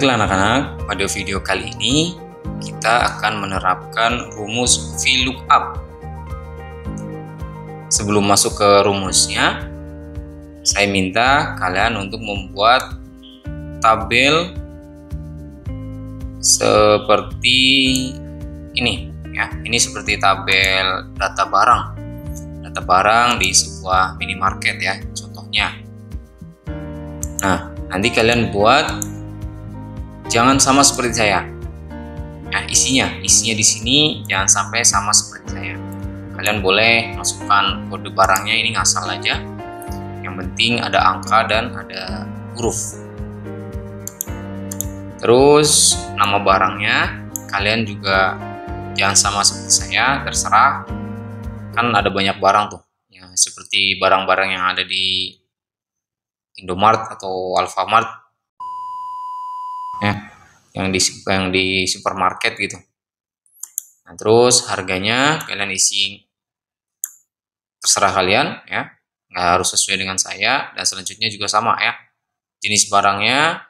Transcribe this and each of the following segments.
Baiklah anak-anak, pada video kali ini kita akan menerapkan rumus VLOOKUP. Sebelum masuk ke rumusnya, saya minta kalian untuk membuat tabel seperti ini ya. Ini seperti tabel data barang. Data barang di sebuah minimarket ya, contohnya. Nah, nanti kalian buat jangan sama seperti saya. Nah, isinya, isinya di sini jangan sampai sama seperti saya. Kalian boleh masukkan kode barangnya ini ngasal aja. Yang penting ada angka dan ada huruf. Terus nama barangnya kalian juga jangan sama seperti saya, terserah. Kan ada banyak barang tuh. Ya, seperti barang-barang yang ada di Indomart atau Alfamart yang di yang di supermarket gitu. Nah, terus harganya kalian isi terserah kalian ya, nggak harus sesuai dengan saya dan selanjutnya juga sama ya. Jenis barangnya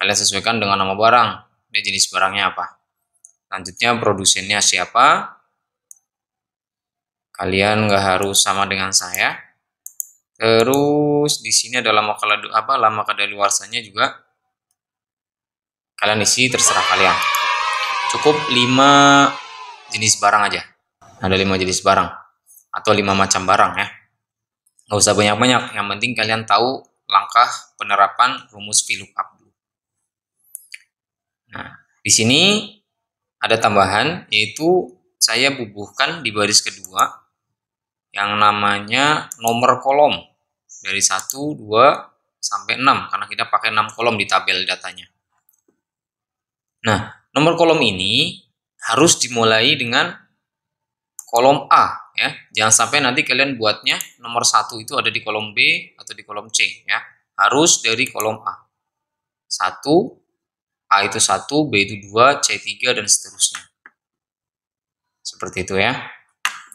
kalian sesuaikan dengan nama barang. Ini jenis barangnya apa? lanjutnya produsennya siapa? Kalian nggak harus sama dengan saya. Terus di sini ada lama kala apa lama kadaluarsanya juga Kalian isi terserah kalian. Cukup 5 jenis barang aja. Ada 5 jenis barang atau 5 macam barang ya. Gak usah banyak-banyak, yang penting kalian tahu langkah penerapan rumus VLOOKUP dulu. Nah, di sini ada tambahan yaitu saya bubuhkan di baris kedua yang namanya nomor kolom dari 1, 2, sampai 6 karena kita pakai 6 kolom di tabel datanya. Nah, nomor kolom ini harus dimulai dengan kolom A ya. Jangan sampai nanti kalian buatnya nomor satu itu ada di kolom B atau di kolom C ya. Harus dari kolom A. 1 A itu 1, B itu 2, C 3 dan seterusnya. Seperti itu ya.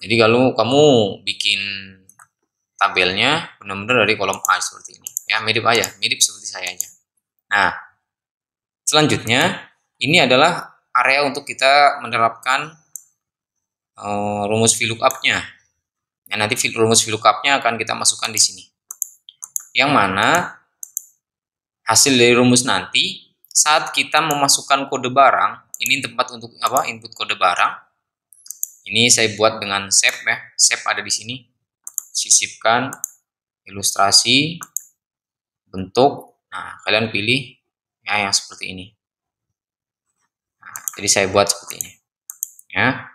Jadi kalau kamu bikin tabelnya benar-benar dari kolom A seperti ini. Ya, mirip aja, mirip seperti sayanya. Nah, selanjutnya ini adalah area untuk kita menerapkan uh, rumus VLOOKUP-nya. Nah, ya, nanti rumus VLOOKUP-nya akan kita masukkan di sini. Yang mana hasil dari rumus nanti saat kita memasukkan kode barang, ini tempat untuk apa? input kode barang. Ini saya buat dengan shape ya. Shape ada di sini. Sisipkan ilustrasi bentuk. Nah, kalian pilih ya yang seperti ini. Jadi saya buat seperti ini. Ya.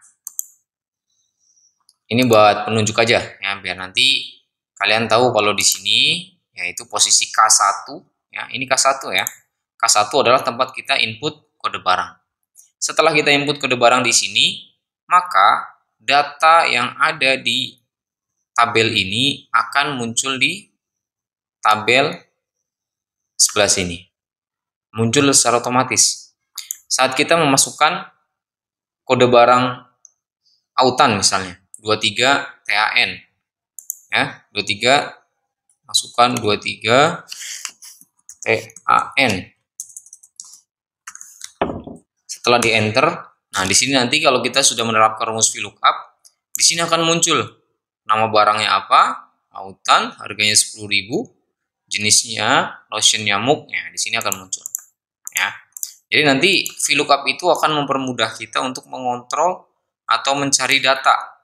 Ini buat penunjuk aja ya biar nanti kalian tahu kalau di sini yaitu posisi K1 ya. Ini K1 ya. K1 adalah tempat kita input kode barang. Setelah kita input kode barang di sini, maka data yang ada di tabel ini akan muncul di tabel sebelah sini. Muncul secara otomatis saat kita memasukkan kode barang autan misalnya 23 TAN ya 23 masukkan 23 TAN setelah di enter nah di sini nanti kalau kita sudah menerapkan rumus VLOOKUP di sini akan muncul nama barangnya apa autan harganya 10.000 jenisnya lotion nyamuk ya di sini akan muncul ya jadi nanti VLOOKUP itu akan mempermudah kita untuk mengontrol atau mencari data.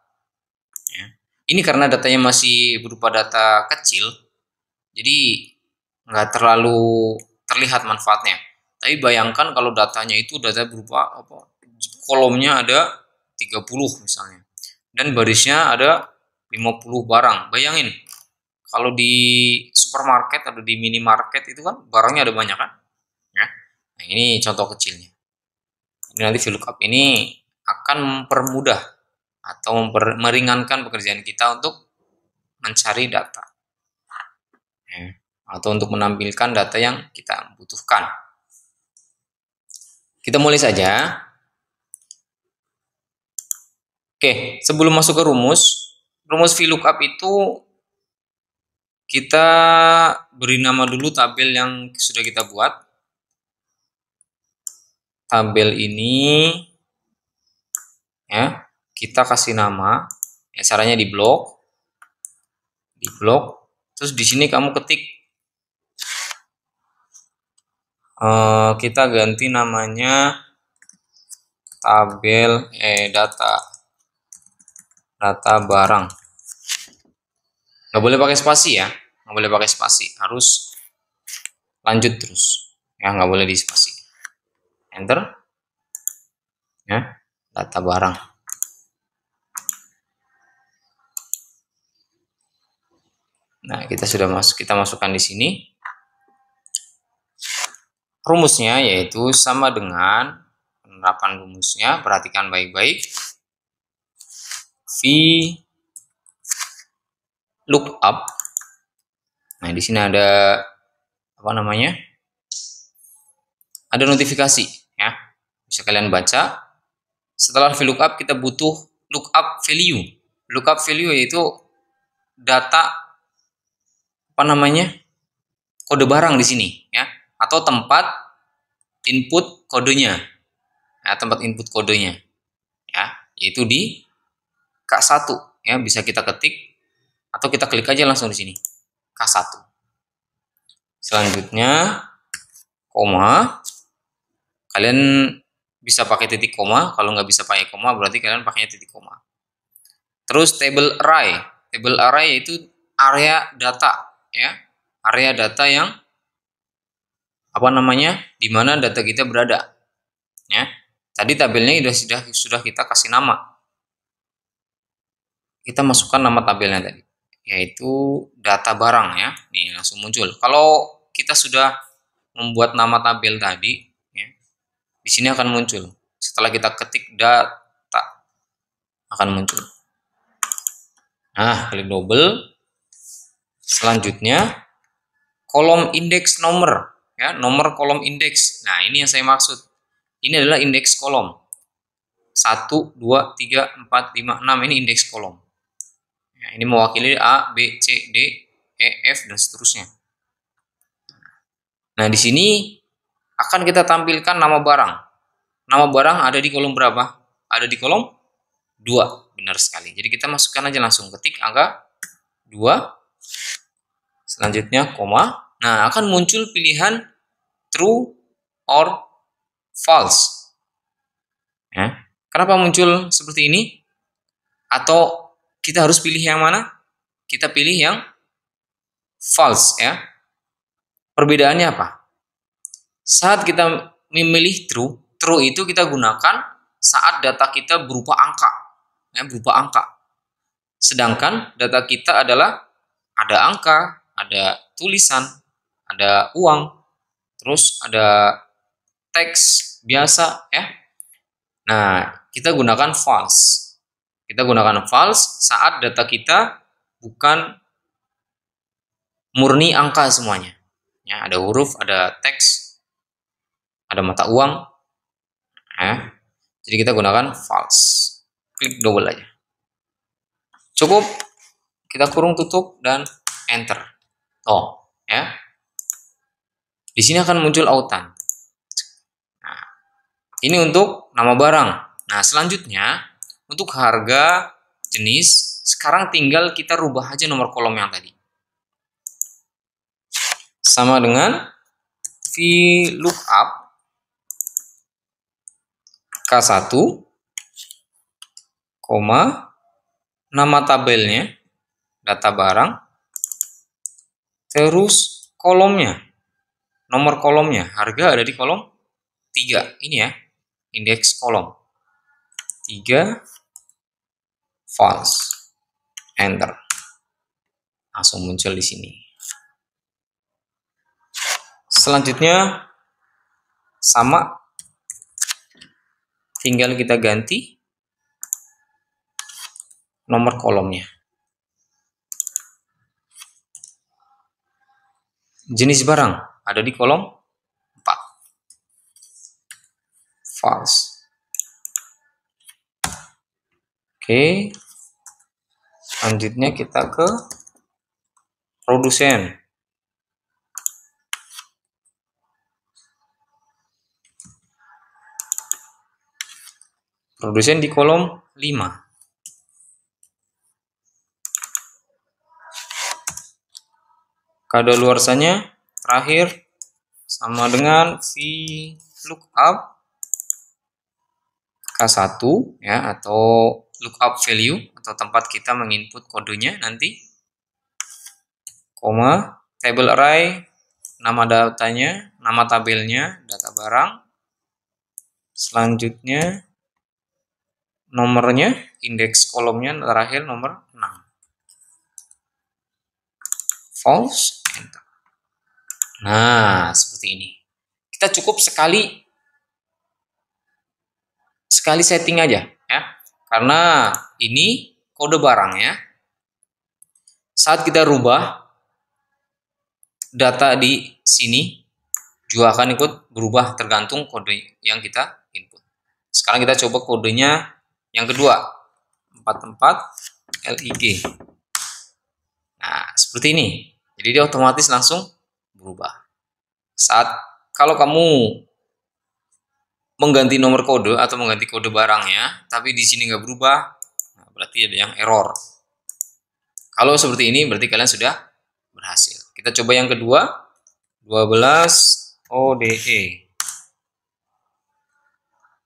Ya. Ini karena datanya masih berupa data kecil, jadi nggak terlalu terlihat manfaatnya. Tapi bayangkan kalau datanya itu data berupa apa, kolomnya ada 30 misalnya, dan barisnya ada 50 barang. Bayangin, kalau di supermarket atau di minimarket itu kan barangnya ada banyak kan? Nah, ini contoh kecilnya. Ini nanti VLOOKUP ini akan mempermudah atau memper, meringankan pekerjaan kita untuk mencari data. Ya, atau untuk menampilkan data yang kita butuhkan. Kita mulai saja. Oke, sebelum masuk ke rumus, rumus VLOOKUP itu kita beri nama dulu tabel yang sudah kita buat tabel ini ya kita kasih nama ya, caranya di blok di blok terus di sini kamu ketik uh, kita ganti namanya tabel eh data data barang nggak boleh pakai spasi ya nggak boleh pakai spasi harus lanjut terus ya nggak boleh di spasi enter ya data barang nah kita sudah masuk kita masukkan di sini rumusnya yaitu sama dengan penerapan rumusnya perhatikan baik-baik v lookup nah di sini ada apa namanya ada notifikasi kalian baca. Setelah VLOOKUP kita butuh lookup value. Lookup value yaitu data apa namanya? kode barang di sini ya atau tempat input kodenya. Ya, tempat input kodenya. Ya, yaitu di K1 ya bisa kita ketik atau kita klik aja langsung di sini. K1. Selanjutnya koma kalian bisa pakai titik koma. Kalau nggak bisa pakai koma, berarti kalian pakainya titik koma. Terus table array. Table array itu area data, ya. Area data yang apa namanya? di mana data kita berada. Ya. Tadi tabelnya sudah sudah sudah kita kasih nama. Kita masukkan nama tabelnya tadi, yaitu data barang ya. Nih langsung muncul. Kalau kita sudah membuat nama tabel tadi, di sini akan muncul. Setelah kita ketik data akan muncul. Nah, klik double. Selanjutnya kolom indeks nomor ya, nomor kolom indeks. Nah, ini yang saya maksud. Ini adalah indeks kolom. 1 2 3 4 5 6 ini indeks kolom. Nah, ini mewakili A, B, C, D, E, F dan seterusnya. Nah, di sini akan kita tampilkan nama barang. Nama barang ada di kolom berapa? Ada di kolom 2. Benar sekali. Jadi kita masukkan aja langsung ketik angka 2. Selanjutnya koma. Nah, akan muncul pilihan true or false. Ya. Kenapa muncul seperti ini? Atau kita harus pilih yang mana? Kita pilih yang false ya. Perbedaannya apa? saat kita memilih true, true itu kita gunakan saat data kita berupa angka, ya, berupa angka. Sedangkan data kita adalah ada angka, ada tulisan, ada uang, terus ada teks biasa, ya. Nah, kita gunakan false. Kita gunakan false saat data kita bukan murni angka semuanya. Ya, ada huruf, ada teks, ada mata uang eh, jadi kita gunakan false klik double aja cukup kita kurung tutup dan enter oh ya di sini akan muncul autan nah, ini untuk nama barang nah selanjutnya untuk harga jenis sekarang tinggal kita rubah aja nomor kolom yang tadi sama dengan VLOOKUP K1, koma nama tabelnya, data barang, terus kolomnya, nomor kolomnya, harga ada di kolom 3, ini ya, indeks kolom. 3, false, enter. Langsung muncul di sini. Selanjutnya, sama tinggal kita ganti nomor kolomnya. Jenis barang ada di kolom 4. False. Oke. Selanjutnya kita ke produsen. produsen di kolom 5 luarsanya terakhir sama dengan lookup K1 ya atau lookup value atau tempat kita menginput kodenya nanti koma table array nama datanya, nama tabelnya, data barang. Selanjutnya nomornya indeks kolomnya terakhir nomor 6 false enter nah seperti ini kita cukup sekali sekali setting aja ya karena ini kode barangnya saat kita rubah data di sini juga akan ikut berubah tergantung kode yang kita input sekarang kita coba kodenya yang kedua, 44 LIG. Nah, seperti ini. Jadi dia otomatis langsung berubah. Saat kalau kamu mengganti nomor kode atau mengganti kode barangnya, tapi di sini nggak berubah, nah, berarti ada yang error. Kalau seperti ini, berarti kalian sudah berhasil. Kita coba yang kedua, 12 ODE.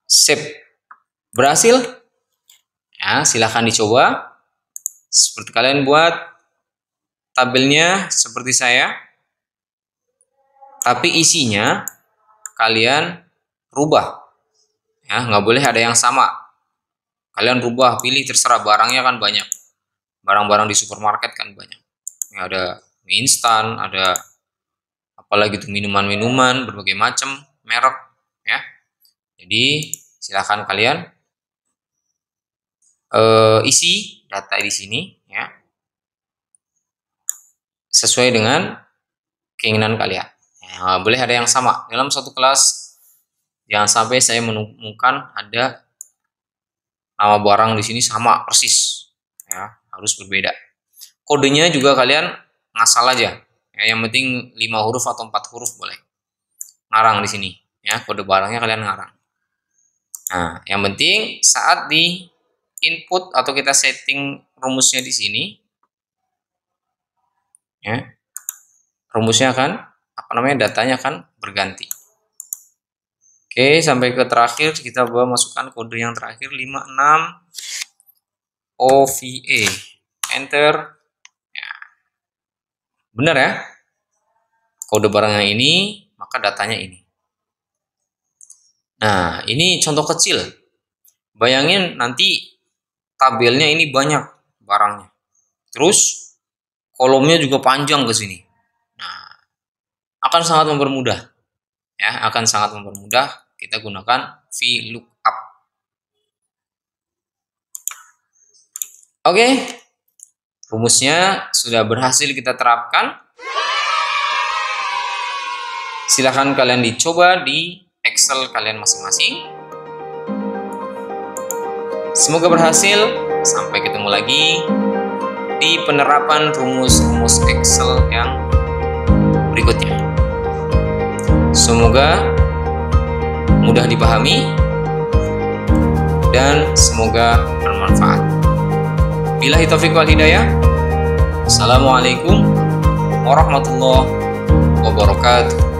Sip. Berhasil? Ya, silahkan dicoba. Seperti kalian buat tabelnya seperti saya. Tapi isinya kalian rubah. Ya, nggak boleh ada yang sama. Kalian rubah, pilih terserah barangnya kan banyak. Barang-barang di supermarket kan banyak. Ya, ada mie instan, ada apalagi itu minuman-minuman berbagai macam merek ya. Jadi silahkan kalian uh, isi data di sini ya sesuai dengan keinginan kalian. ya, boleh ada yang sama dalam satu kelas. Jangan sampai saya menemukan ada nama barang di sini sama persis. Ya, harus berbeda. Kodenya juga kalian ngasal aja. Ya, yang penting lima huruf atau empat huruf boleh. Ngarang di sini. Ya, kode barangnya kalian ngarang. Nah, yang penting saat di input atau kita setting rumusnya di sini ya rumusnya akan apa namanya datanya akan berganti oke sampai ke terakhir kita buat masukkan kode yang terakhir 56 OVA enter ya. benar ya kode barangnya ini maka datanya ini nah ini contoh kecil bayangin nanti tabelnya ini banyak barangnya. Terus kolomnya juga panjang ke sini. Nah, akan sangat mempermudah. Ya, akan sangat mempermudah kita gunakan VLOOKUP. Oke. Rumusnya sudah berhasil kita terapkan. Silahkan kalian dicoba di Excel kalian masing-masing. Semoga berhasil. Sampai ketemu lagi di penerapan rumus-rumus Excel yang berikutnya. Semoga mudah dipahami dan semoga bermanfaat. Bila taufiq wal hidayah. Assalamualaikum warahmatullahi wabarakatuh.